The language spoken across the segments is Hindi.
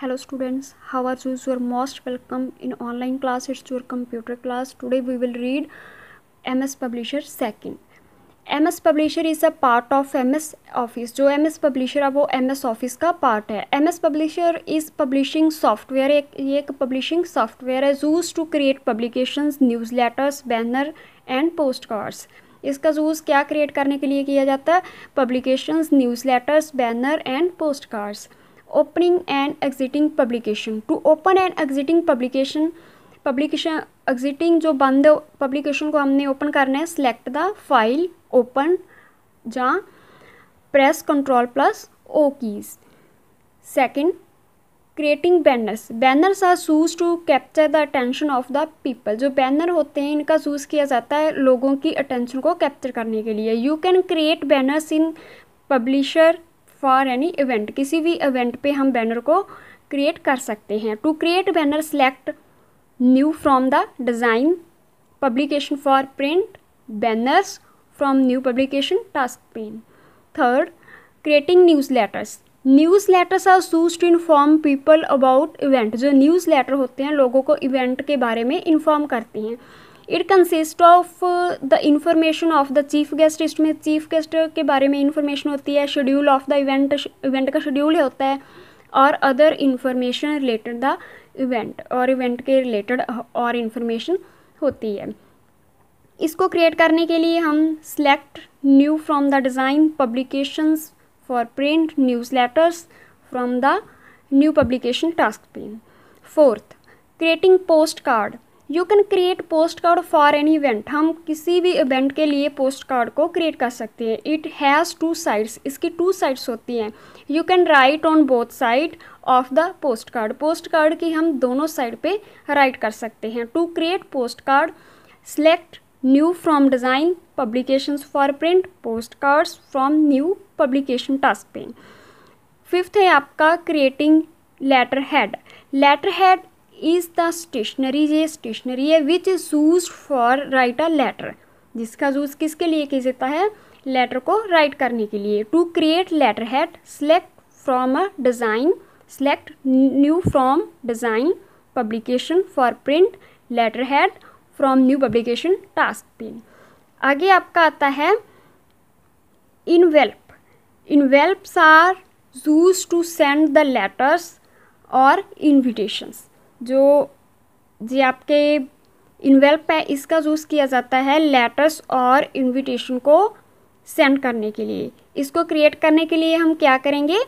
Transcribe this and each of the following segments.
hello students how are you you most welcome in online class class it's your class class we will read M S publisher second M S publisher is a part of M S office जो एम एस पब्लिशर है वो एम एस ऑफिस का पार्ट है M S publisher is publishing software एक ये एक पब्लिशिंग सॉफ्टवेयर है used to create publication newsletters banner and post cards इसका जूज क्या क्रिएट करने के लिए किया जाता है publications newsletters banner and post cards opening and exiting publication to open and exiting publication publication exiting जो बंद publication को हमने open करना है select the file open या press control plus O keys second creating banners banners are used to capture the attention of the people जो बैनर होते हैं इनका सूज किया जाता है लोगों की अटेंशन को कैप्चर करने के लिए you can create banners in publisher for any event किसी भी इवेंट पे हम बैनर को क्रिएट कर सकते हैं to create banner select new from the design publication for print banners from new publication task pane third creating newsletters newsletters are used to inform people about event जो न्यूज़ लेटर होते हैं लोगों को इवेंट के बारे में इन्फॉर्म करते हैं it consist of the information of the chief guest इसमें चीफ गेस्ट के बारे में इंफॉर्मेशन होती है schedule of the event event का शेड्यूल होता है और other information related the event और इवेंट के रिलेटेड और इंफॉर्मेशन होती है इसको क्रिएट करने के लिए हम select new from the design publications for print newsletters from the new publication task pane fourth creating post card you can create post card for any event हम किसी भी इवेंट के लिए पोस्ट कार्ड को क्रिएट कर सकते हैं इट हैज़ टू साइड्स इसकी टू साइड्स होती हैं you can write on both side of the post card post card की हम दोनों साइड पे राइट कर सकते हैं to create post card select new from design publications for print post cards from new publication task pane fifth है आपका creating letterhead letterhead is the stationery ये स्टेशनरी है which is use for right a letter जिसका यूज़ किसके लिए किया जाता है लेटर को राइट करने के लिए to create letterhead select from a design select new from design publication for print letterhead from new publication task pane आगे आपका आता है envelope envelopes are used to send the letters और इन्विटेशंस जो जी आपके इनवेल्प है इसका यूज़ किया जाता है लेटर्स और इनविटेशन को सेंड करने के लिए इसको क्रिएट करने के लिए हम क्या करेंगे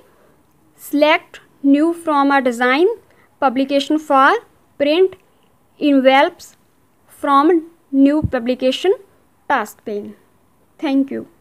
select new from a design publication for print envelopes from new publication task pane thank you